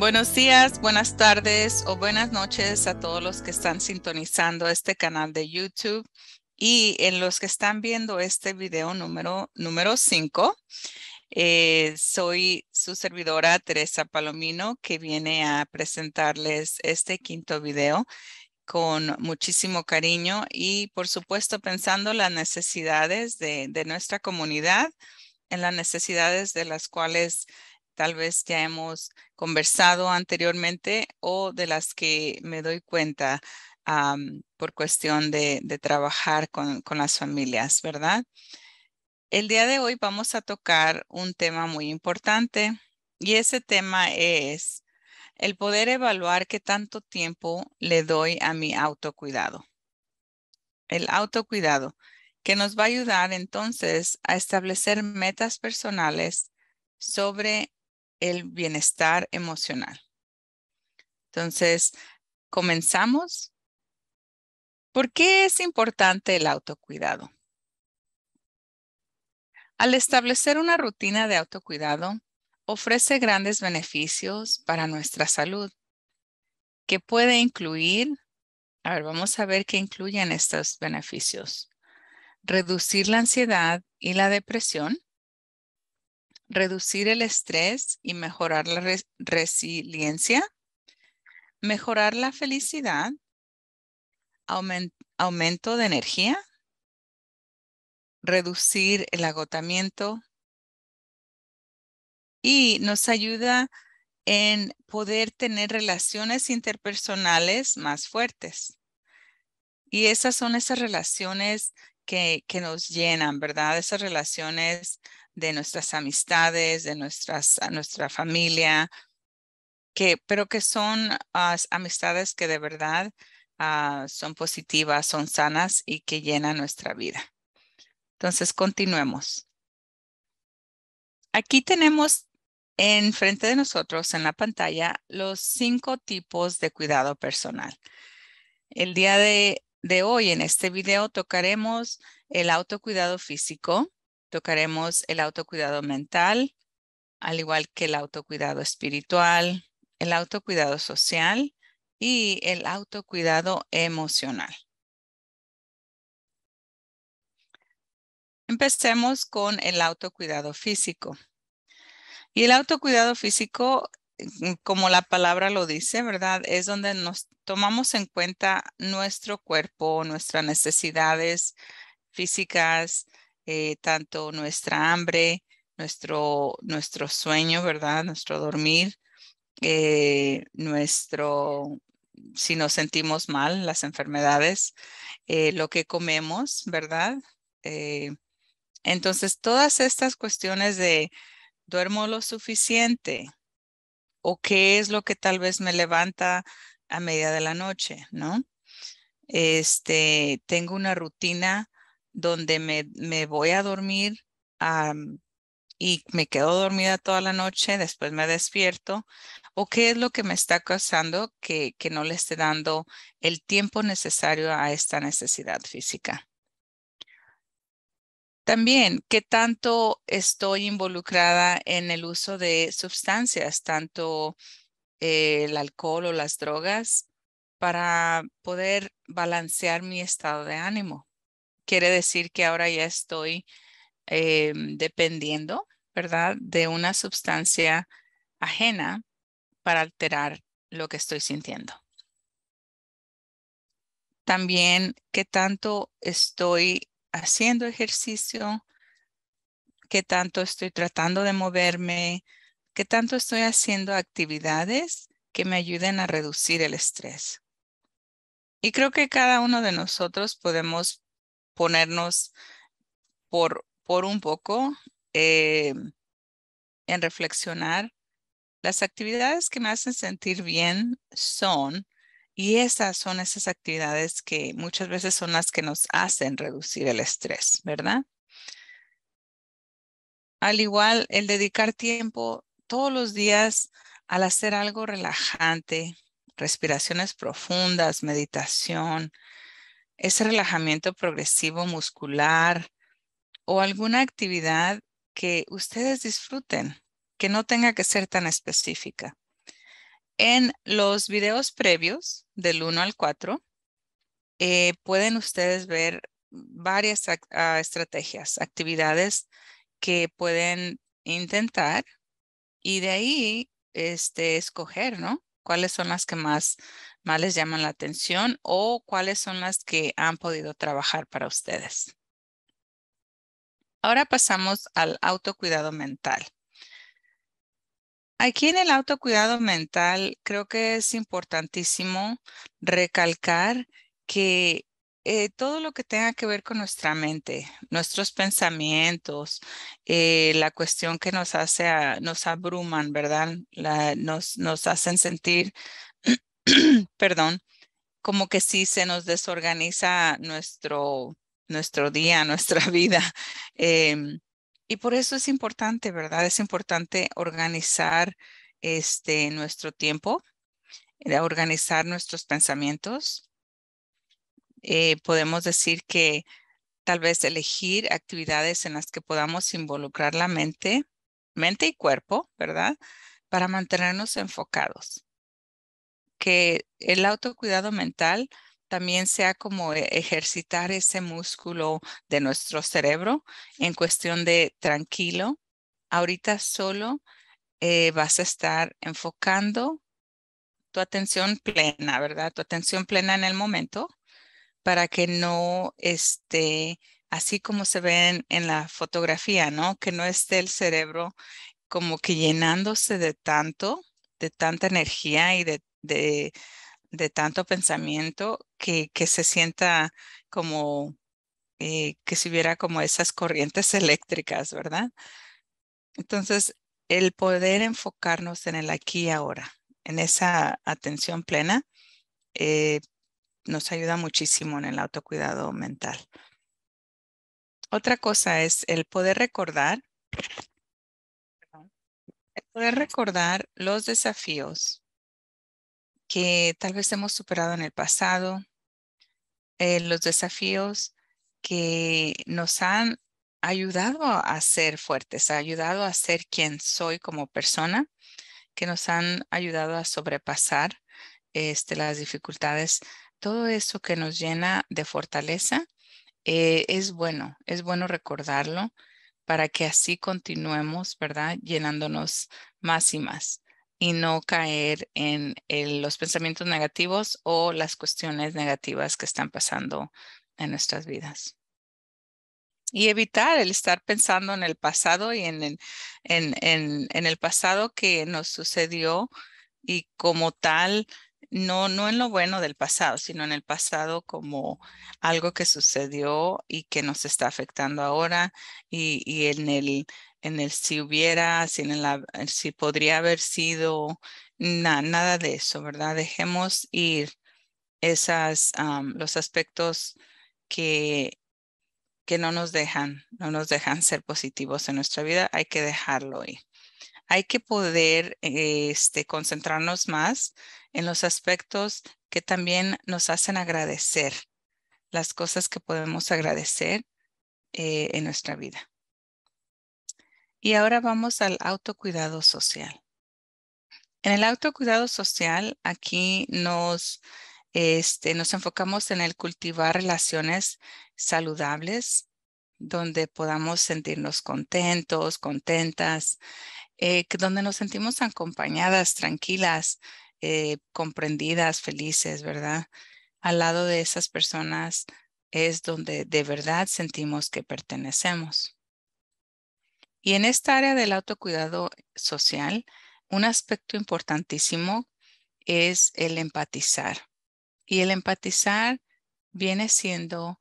Buenos días, buenas tardes o buenas noches a todos los que están sintonizando este canal de YouTube y en los que están viendo este video número 5. Número eh, soy su servidora Teresa Palomino que viene a presentarles este quinto video con muchísimo cariño y por supuesto pensando las necesidades de, de nuestra comunidad, en las necesidades de las cuales tal vez ya hemos conversado anteriormente o de las que me doy cuenta por cuestión de, trabajar con, con, las familias, ¿verdad? El día de hoy vamos a tocar un tema muy importante y ese tema es el poder evaluar qué tanto tiempo le doy a mi autocuidado. El autocuidado que nos va a ayudar entonces a establecer metas personales sobre el bienestar emocional. Entonces, comenzamos. ¿Por qué es importante el autocuidado? Al establecer una rutina de autocuidado, ofrece grandes beneficios para nuestra salud, que puede incluir, a ver, vamos a ver qué incluyen estos beneficios. Reducir la ansiedad y la depresión, reducir el estrés y mejorar la resiliencia, mejorar la felicidad, aumento de energía, reducir el agotamiento y nos ayuda en poder tener relaciones interpersonales más fuertes. Y esas son esas relaciones que, que nos llenan, ¿verdad? Esas relaciones de nuestras amistades, de nuestras, nuestra familia, que, pero que son ah, amistades que de verdad ah, son positivas, son sanas y que llenan nuestra vida. Entonces, continuemos. Aquí tenemos enfrente de nosotros en la pantalla los cinco tipos de cuidado personal. El día de, de hoy en este video tocaremos el autocuidado físico, Tocaremos el autocuidado mental, al igual que el autocuidado espiritual, el autocuidado social y el autocuidado emocional. Empecemos con el autocuidado físico. Y el autocuidado físico, mm, como la palabra lo dice, ¿verdad? Es donde nos tomamos en cuenta nuestro cuerpo, nuestras necesidades físicas, eh, tanto nuestra hambre, nuestro, sueño, ¿verdad? Nuestro dormir, eh, nuestro, si nos sentimos mal, las enfermedades, eh, lo que comemos, ¿verdad? entonces, todas estas cuestiones de duermo lo suficiente o qué es lo que tal vez me levanta a media de la noche, ¿no? Este, tengo una rutina donde me, voy a dormir y me quedo dormida toda la noche, después me despierto, o qué es lo que me está causando que, no le esté dando el tiempo necesario a esta necesidad física. También, ¿qué tanto estoy involucrada en el uso de sustancias, tanto eh, el alcohol o las drogas, para poder balancear mi estado de ánimo? quiere decir que ahora ya estoy em, dependiendo, ¿verdad?, de una sustancia ajena para alterar lo que estoy sintiendo. También, ¿qué tanto estoy haciendo ejercicio? ¿Qué tanto estoy tratando de moverme? ¿Qué tanto estoy haciendo actividades que me ayuden a reducir el estrés? Y creo que cada uno de nosotros podemos ponernos por, por un poco eh, en reflexionar. Las actividades que me hacen sentir bien son, y esas son esas actividades que muchas veces son las que nos hacen reducir el estrés, ¿verdad? Al igual, el dedicar tiempo todos los días al hacer algo relajante, respiraciones profundas, meditación, ese relajamiento progresivo muscular o alguna actividad que ustedes disfruten, que no tenga que ser tan específica. En los videos previos, del 1 al 4, eh, pueden ustedes ver varias ah, estrategias, actividades que pueden intentar y de ahí este, escoger, ¿Cuáles son las que más más les llaman la atención o cuáles son las que han podido trabajar para ustedes. Ahora pasamos al autocuidado mental. Aquí en el autocuidado mental creo que es importantísimo recalcar que eh, todo lo que tenga que ver con nuestra mente, nuestros pensamientos, eh, la cuestión que nos hace, nos abruman, ¿verdad? nos hacen sentir perdón, como que sí se nos desorganiza nuestro, nuestro día, nuestra vida. Em, y por eso es importante, ¿verdad? Es importante organizar este, nuestro tiempo, eh, organizar nuestros pensamientos. Eh, podemos decir que tal vez elegir actividades en las que podamos involucrar la mente, mente y cuerpo, ¿verdad? Para mantenernos enfocados que el autocuidado mental también sea como e-, ejercitar ese músculo de nuestro cerebro en cuestión de tranquilo. Ahorita solo eh, vas a estar enfocando tu atención plena, ¿verdad? Tu atención plena en el momento para que no esté así como se ven en la fotografía, ¿no? Que no esté el cerebro como que llenándose de tanto, de tanta energía y de de, tanto pensamiento que, se sienta como eh, que si hubiera como esas corrientes eléctricas, ¿verdad? Entonces, el poder enfocarnos en el aquí y ahora, en esa atención plena, eh, nos ayuda muchísimo en el autocuidado mental. Otra cosa es el poder recordar, el poder recordar los desafíos que tal vez hemos superado en el pasado, eh, los desafíos que nos han ayudado a ser fuertes, ha ayudado a ser quien soy como persona, que nos han ayudado a sobrepasar este, las dificultades. Todo eso que nos llena de fortaleza eh, es bueno, es bueno recordarlo para que así continuemos, ¿verdad? Llenándonos más y más y no caer en los pensamientos negativos o las cuestiones negativas que están pasando en nuestras vidas. Y evitar el estar pensando en el pasado y en, en el pasado que nos sucedió y como tal no, no en lo bueno del pasado, sino en el pasado como algo que sucedió y que nos está afectando ahora y, en, el, en el si hubiera, si, en eh, si podría haber sido, nada de eso, ¿verdad? Dejemos ir esas, los aspectos que, que no nos dejan, no nos dejan ser positivos en nuestra vida, hay que dejarlo ir hay que poder eh, este, concentrarnos más en los aspectos que también nos hacen agradecer, las cosas que podemos agradecer eh, en nuestra vida. Y ahora vamos al autocuidado social. En el autocuidado social, aquí nos, este, nos enfocamos en el cultivar relaciones saludables, donde podamos sentirnos contentos, contentas, eh, donde nos sentimos acompañadas, tranquilas, eh, comprendidas, felices, ¿verdad? Al lado de esas personas es donde de verdad sentimos que pertenecemos. Y en esta área del autocuidado social, un aspecto importantísimo es el empatizar. Y el empatizar viene siendo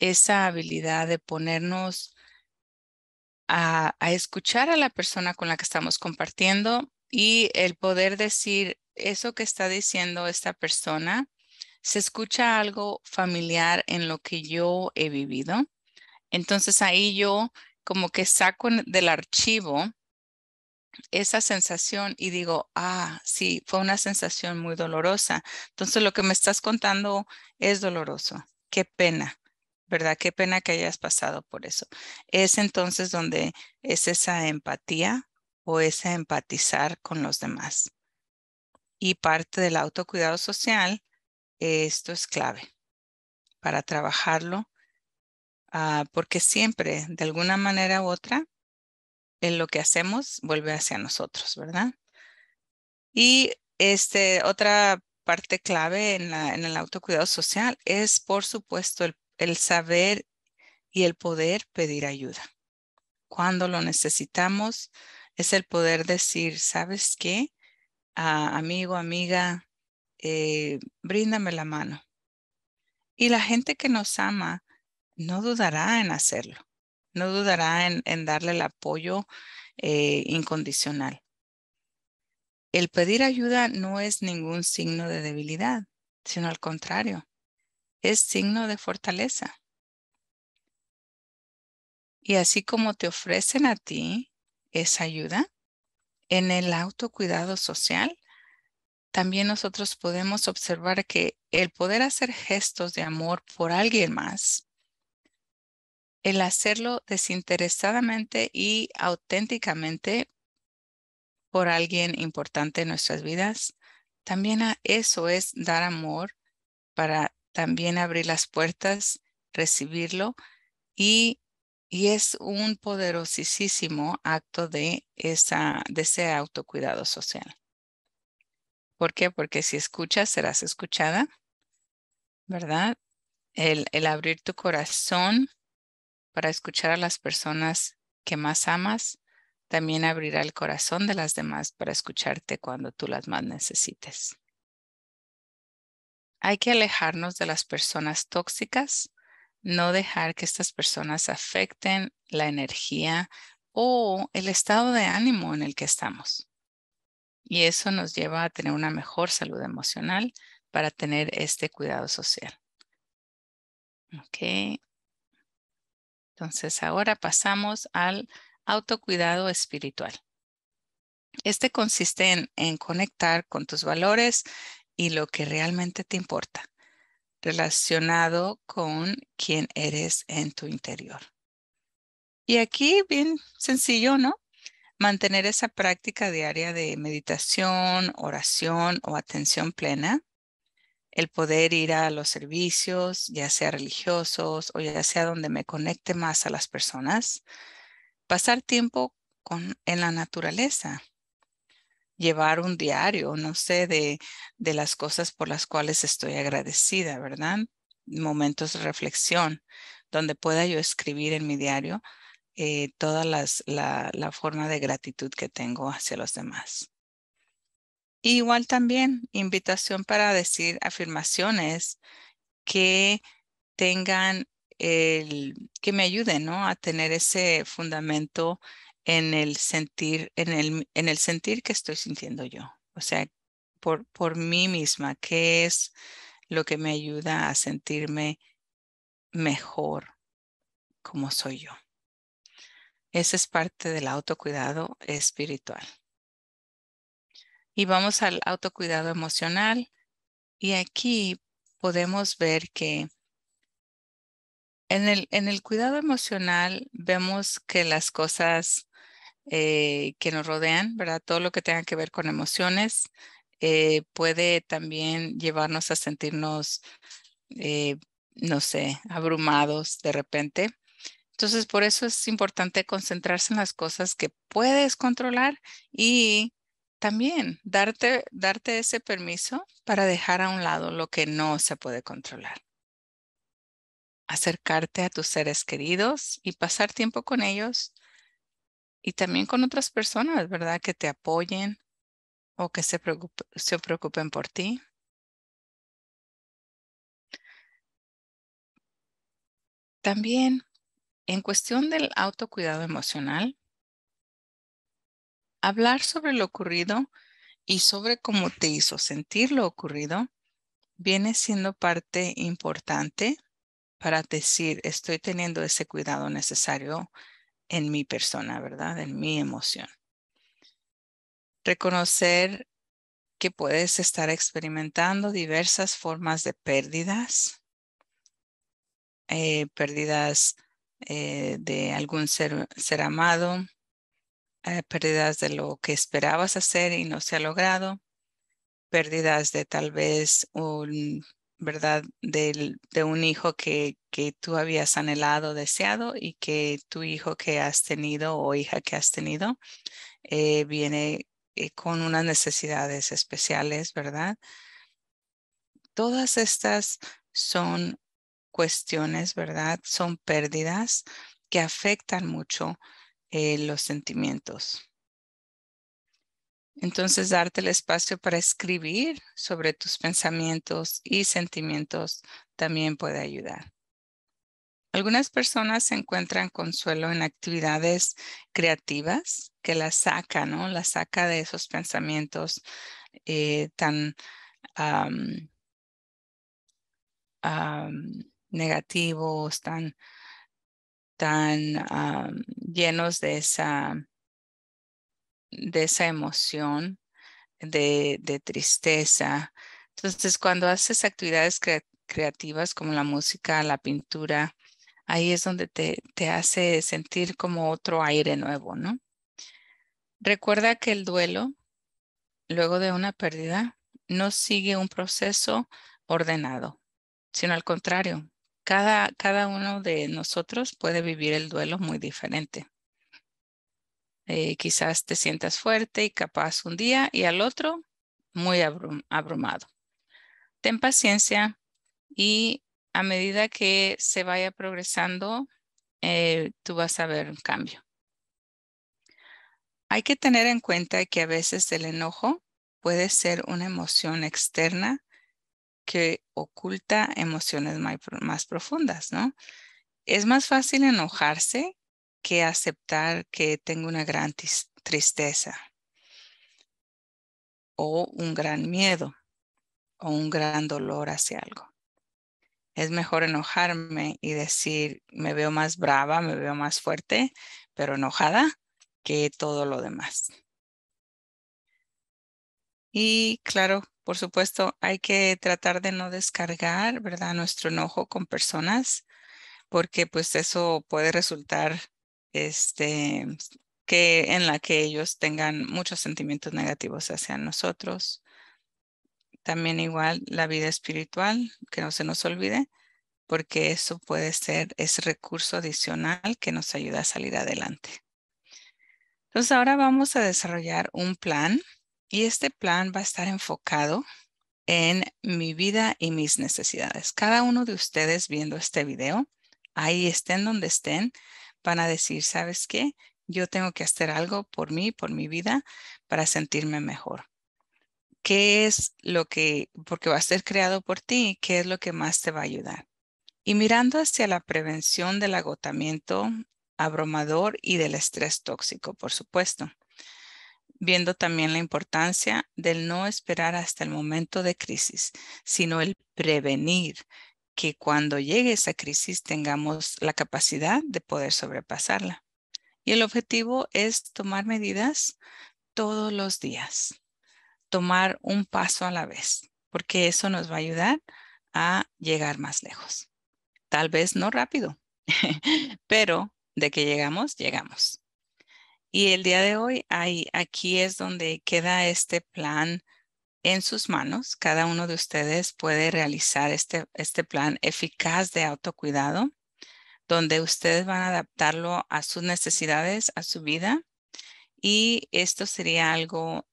esa habilidad de ponernos a, escuchar a la persona con la que estamos compartiendo y el poder decir eso que está diciendo esta persona, se escucha algo familiar en lo que yo he vivido. Entonces ahí yo como que saco del archivo esa sensación y digo, ah, sí, fue una sensación muy dolorosa. Entonces lo que me estás contando es doloroso. Qué pena. ¿verdad? Qué pena que hayas pasado por eso. Es entonces donde es esa empatía o ese empatizar con los demás. Y parte del autocuidado social, esto es clave para trabajarlo, ah, porque siempre, de alguna manera u otra, en lo que hacemos vuelve hacia nosotros, ¿verdad? Y este, otra parte clave en, en el autocuidado social es, por supuesto, el el saber y el poder pedir ayuda. Cuando lo necesitamos es el poder decir, ¿sabes qué? Ah, amigo, amiga, eh, bríndame la mano. Y la gente que nos ama no dudará en hacerlo, no dudará en, darle el apoyo eh, incondicional. El pedir ayuda no es ningún signo de debilidad, sino al contrario, es signo de fortaleza. Y así como te ofrecen a ti esa ayuda, en el autocuidado social, también nosotros podemos observar que el poder hacer gestos de amor por alguien más, el hacerlo desinteresadamente y auténticamente por alguien importante en nuestras vidas, también a eso es dar amor para también abrir las puertas, recibirlo y, es un poderosísimo acto de, esa, de ese autocuidado social. ¿Por qué? Porque si escuchas, serás escuchada, ¿verdad? el abrir tu corazón para escuchar a las personas que más amas, también abrirá el corazón de las demás para escucharte cuando tú las más necesites. Hay que alejarnos de las personas tóxicas, no dejar que estas personas afecten la energía o el estado de ánimo en el que estamos. Y eso nos lleva a tener una mejor salud emocional para tener este cuidado social. Ok. Entonces ahora pasamos al autocuidado espiritual. Este consiste en, conectar con tus valores y lo que realmente te importa, relacionado con quién eres en tu interior. Y aquí, bien sencillo, ¿no? Mantener esa práctica diaria de meditación, oración o atención plena, el poder ir a los servicios, ya sea religiosos o ya sea donde me conecte más a las personas, pasar tiempo con, en la naturaleza, llevar un diario, no sé, de, las cosas por las cuales estoy agradecida, ¿verdad? Momentos de reflexión donde pueda yo escribir en mi diario eh, toda la, forma de gratitud que tengo hacia los demás. igual también invitación para decir afirmaciones que tengan el, que me ayuden ¿no? a tener ese fundamento en el sentir, en el, sentir que estoy sintiendo yo. O sea, por, mí misma, qué es lo que me ayuda a sentirme mejor como soy yo. Esa es parte del autocuidado espiritual. Y vamos al autocuidado emocional. Y aquí podemos ver que en el cuidado emocional vemos que las cosas eh, que nos rodean, ¿verdad? Todo lo que tenga que ver con emociones eh, puede también llevarnos a sentirnos, eh, no sé, abrumados de repente. Entonces, por eso es importante concentrarse en las cosas que puedes controlar y también darte, darte ese permiso para dejar a un lado lo que no se puede controlar. Acercarte a tus seres queridos y pasar tiempo con ellos y también con otras personas, ¿verdad? Que te apoyen o que se, preocupen por ti. También en cuestión del autocuidado emocional, hablar sobre lo ocurrido y sobre cómo te hizo sentir lo ocurrido viene siendo parte importante para decir, estoy teniendo ese cuidado necesario en mi persona, ¿verdad? En mi emoción. Reconocer que puedes estar experimentando diversas formas de pérdidas, eh, pérdidas eh, de algún ser, amado, eh, pérdidas de lo que esperabas hacer y no se ha logrado, pérdidas de tal vez un ¿verdad? de un hijo que, que tú habías anhelado, deseado y que tu hijo que has tenido o hija que has tenido eh, viene eh, con unas necesidades especiales, ¿verdad? Todas estas son cuestiones, ¿verdad? Son pérdidas que afectan mucho eh, los sentimientos. Entonces, darte el espacio para escribir sobre tus pensamientos y sentimientos también puede ayudar. Algunas personas encuentran consuelo en actividades creativas que las saca, ¿no? Las saca de esos pensamientos eh, tan negativos, tan, tan llenos de esa de esa emoción de, tristeza. Entonces, cuando haces actividades creativas como la música, la pintura, ahí es donde te, hace sentir como otro aire nuevo, ¿no? Recuerda que el duelo, luego de una pérdida, no sigue un proceso ordenado, sino al contrario, cada uno de nosotros puede vivir el duelo muy diferente. Eh, quizás te sientas fuerte y capaz un día y al otro muy abrumado. Ten paciencia y a medida que se vaya progresando, eh, tú vas a ver un cambio. Hay que tener en cuenta que a veces el enojo puede ser una emoción externa que oculta emociones más, más profundas, ¿no? Es más fácil enojarse que aceptar que tengo una gran tristeza o un gran miedo o un gran dolor hacia algo. Es mejor enojarme y decir, me veo más brava, me veo más fuerte, pero enojada que todo lo demás. Y claro, por supuesto, hay que tratar de no descargar, ¿verdad? Nuestro enojo con personas, porque pues eso puede resultar este, que, en la que ellos tengan muchos sentimientos negativos hacia nosotros. También igual la vida espiritual, que no se nos olvide, porque eso puede ser ese recurso adicional que nos ayuda a salir adelante. Entonces ahora vamos a desarrollar un plan y este plan va a estar enfocado en mi vida y mis necesidades. Cada uno de ustedes viendo este video, ahí estén donde estén, van a decir, ¿sabes qué? Yo tengo que hacer algo por mí, por mi vida, para sentirme mejor. ¿Qué es lo que, porque va a ser creado por ti, qué es lo que más te va a ayudar? Y mirando hacia la prevención del agotamiento abrumador y del estrés tóxico, por supuesto viendo también la importancia del no esperar hasta el momento de crisis, sino el prevenir que cuando llegue esa crisis tengamos la capacidad de poder sobrepasarla. Y el objetivo es tomar medidas todos los días, tomar un paso a la vez, porque eso nos va a ayudar a llegar más lejos. Tal vez no rápido, pero de que llegamos, llegamos. Y el día de hoy, aquí es donde queda este plan en sus manos. Cada uno de ustedes puede realizar este, este plan eficaz de autocuidado, donde ustedes van a adaptarlo a sus necesidades, a su vida. Y esto sería algo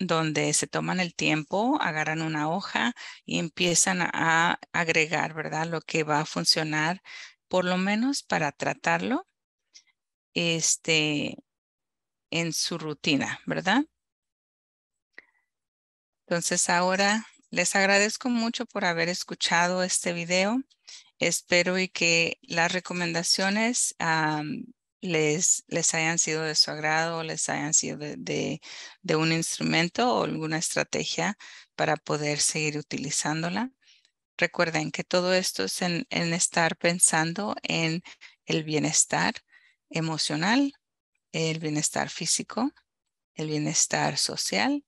donde se toman el tiempo, agarran una hoja y empiezan a agregar, ¿verdad? Lo que va a funcionar, por lo menos para tratarlo este, en su rutina, ¿verdad? Entonces ahora les agradezco mucho por haber escuchado este video. Espero y que las recomendaciones les, hayan sido de su agrado, les hayan sido de, un instrumento o alguna estrategia para poder seguir utilizándola. Recuerden que todo esto es en estar pensando en el bienestar emocional, el bienestar físico, el bienestar social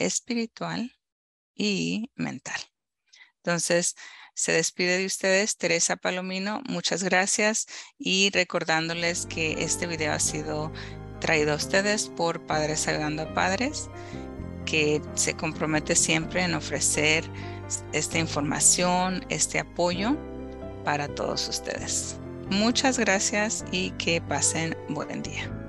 espiritual y mental. Entonces, se despide de ustedes Teresa Palomino. Muchas gracias y recordándoles que este video ha sido traído a ustedes por Padres Salgando a Padres, que se compromete siempre en ofrecer esta información, este apoyo para todos ustedes. Muchas gracias y que pasen buen día.